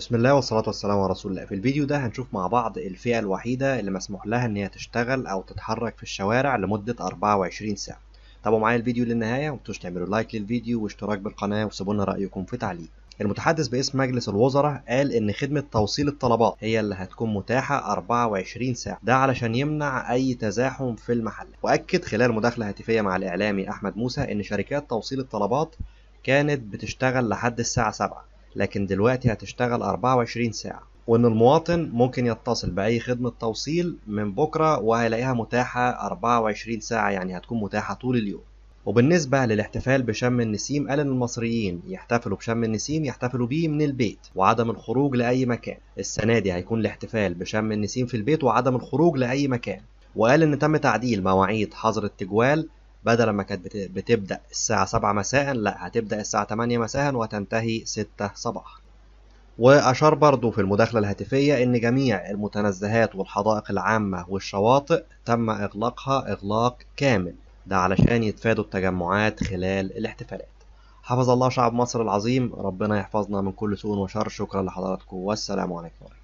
بسم الله والصلاة والسلام على رسول الله في الفيديو ده هنشوف مع بعض الفئة الوحيدة اللي مسموح لها ان هي تشتغل او تتحرك في الشوارع لمدة 24 ساعة تابعوا معايا الفيديو للنهاية ومتنسوش تعملوا لايك للفيديو واشتراك بالقناة وسيبوا لنا رأيكم في تعليق المتحدث باسم مجلس الوزراء قال ان خدمة توصيل الطلبات هي اللي هتكون متاحة 24 ساعة ده علشان يمنع اي تزاحم في المحل واكد خلال مداخلة هاتفية مع الاعلامي احمد موسى ان شركات توصيل الطلبات كانت بتشتغل لحد الساعة 7 لكن دلوقتي هتشتغل 24 ساعة وإن المواطن ممكن يتصل بأي خدمة توصيل من بكرة وهيلاقيها متاحة 24 ساعة يعني هتكون متاحة طول اليوم وبالنسبة للاحتفال بشم النسيم قال إن المصريين يحتفلوا بشم النسيم يحتفلوا بيه من البيت وعدم الخروج لأي مكان السنة دي هيكون الاحتفال بشم النسيم في البيت وعدم الخروج لأي مكان وقال إن تم تعديل مواعيد حظر التجوال بدل ما كانت بتبدأ الساعة 7 مساء لا هتبدأ الساعة 8 مساء وتنتهي 6 صباحا وأشار برضو في المداخلة الهاتفية إن جميع المتنزهات والحدائق العامة والشواطئ تم إغلاقها إغلاق كامل ده علشان يتفادوا التجمعات خلال الاحتفالات حفظ الله شعب مصر العظيم ربنا يحفظنا من كل سوء وشر شكرا لحضراتكم والسلام عليكم ورحمة